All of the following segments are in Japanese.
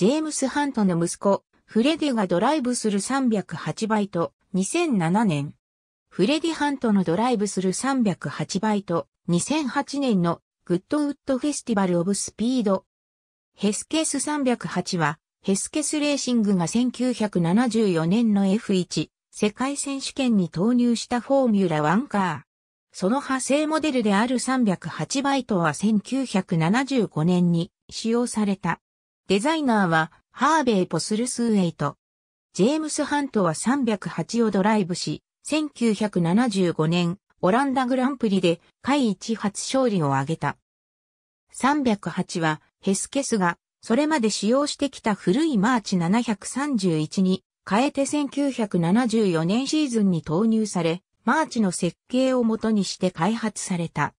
ジェームス・ハントの息子、フレディがドライブする308倍と2007年。フレディ・ハントのドライブする308倍と2008年のグッドウッドフェスティバル・オブ・スピード。ヘスケス308は、ヘスケスレーシングが1974年の F1 世界選手権に投入したフォーミュラ1カー。その派生モデルである308バイトは1975年に使用された。デザイナーは、ハーベイ・ポスルスウェイト。ジェームス・ハントは308をドライブし、1975年、オランダグランプリで、会一発勝利を挙げた。308は、ヘスケスが、それまで使用してきた古いマーチ731に、変えて1974年シーズンに投入され、マーチの設計をもとにして開発された。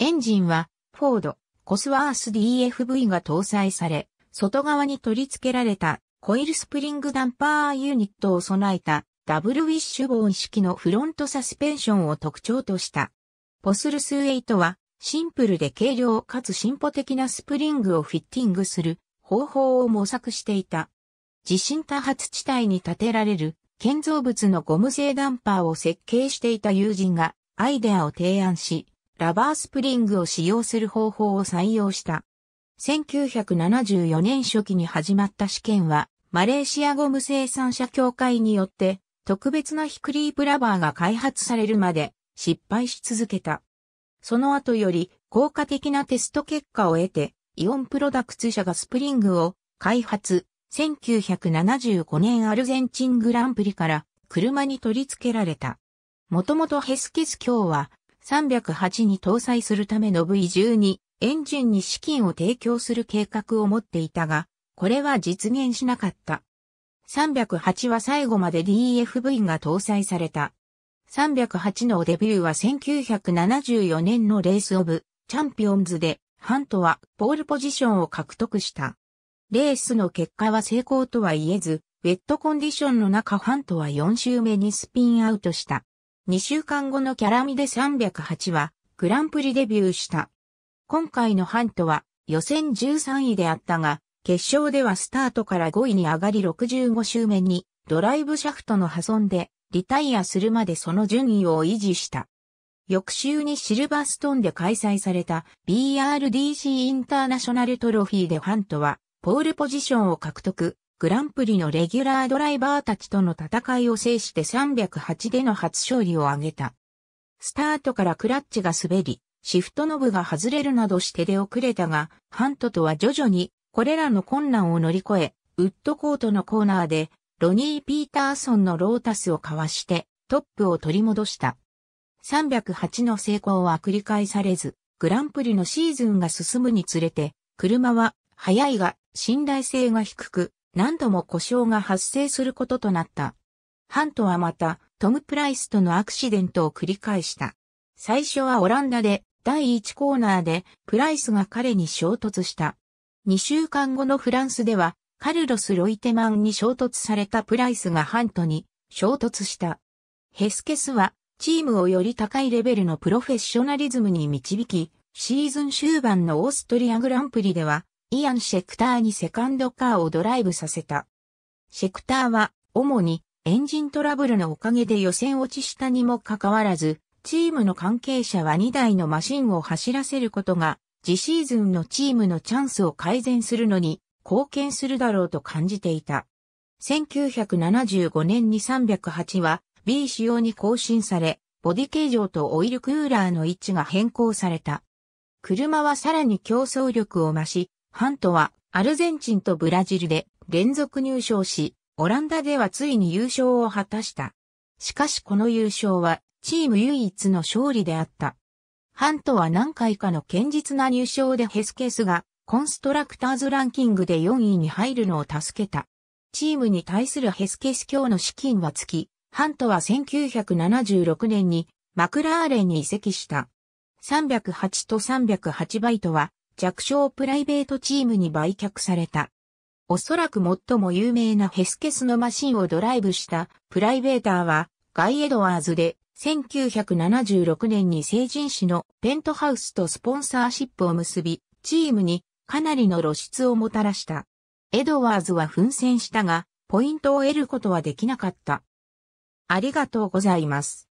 エンジンは、フォード、コスワース DFV が搭載され、外側に取り付けられたコイルスプリングダンパーユニットを備えたダブルウィッシュボーン式のフロントサスペンションを特徴とした。ポスルス8はシンプルで軽量かつ進歩的なスプリングをフィッティングする方法を模索していた。地震多発地帯に建てられる建造物のゴム製ダンパーを設計していた友人がアイデアを提案し、ラバースプリングを使用する方法を採用した。1974年初期に始まった試験は、マレーシアゴム生産者協会によって、特別なヒクリープラバーが開発されるまで失敗し続けた。その後より効果的なテスト結果を得て、イオンプロダクツ社がスプリングを開発、1975年アルゼンチングランプリから車に取り付けられた。もともとヘスキス卿は308に搭載するための V12 エンジンに資金を提供する計画を持っていたが、これは実現しなかった。308は最後まで DFV が搭載された。308のデビューは1974年のレースオブチャンピオンズで、ハントはポールポジションを獲得した。レースの結果は成功とは言えず、ウェットコンディションの中ハントは4周目にスピンアウトした。2週間後のキャラミで308はグランプリデビューした。今回のハントは予選13位であったが、決勝ではスタートから5位に上がり65周目にドライブシャフトの破損でリタイアするまでその順位を維持した。翌週にシルバーストーンで開催された BRDC インターナショナルトロフィーでハントはポールポジションを獲得、グランプリのレギュラードライバーたちとの戦いを制して308での初勝利を挙げた。スタートからクラッチが滑り、シフトノブが外れるなどして出遅れたが、ハントとは徐々にこれらの困難を乗り越え、ウッドコートのコーナーで、ロニー・ピーターソンのロータスをかわして、トップを取り戻した。308の成功は繰り返されず、グランプリのシーズンが進むにつれて、車は速いが信頼性が低く、何度も故障が発生することとなった。ハントはまた、トム・プライスとのアクシデントを繰り返した。最初はオランダで、第1コーナーでプライスが彼に衝突した。2週間後のフランスでは、カルロス・ロイテマンに衝突されたプライスがハントに衝突した。ヘスケスは、チームをより高いレベルのプロフェッショナリズムに導き、シーズン終盤のオーストリアグランプリでは、イアン・シェクターにセカンドカーをドライブさせた。シェクターは、主にエンジントラブルのおかげで予選落ちしたにもかかわらず、チームの関係者は2台のマシンを走らせることが、次シーズンのチームのチャンスを改善するのに貢献するだろうと感じていた。1975年に308は B 仕様に更新され、ボディ形状とオイルクーラーの位置が変更された。車はさらに競争力を増し、ハントはアルゼンチンとブラジルで連続入賞し、オランダではついに優勝を果たした。しかしこの優勝はチーム唯一の勝利であった。ハントは何回かの堅実な入賞でヘスケスがコンストラクターズランキングで4位に入るのを助けた。チームに対するヘスケス教の資金はつき、ハントは1976年にマクラーレンに移籍した。308と308バイトは弱小プライベートチームに売却された。おそらく最も有名なヘスケスのマシンをドライブしたプライベーターはガイ・エドワーズで1976年に成人誌のペントハウスとスポンサーシップを結び、チームにかなりの露出をもたらした。エドワーズは奮戦したが、ポイントを得ることはできなかった。ありがとうございます。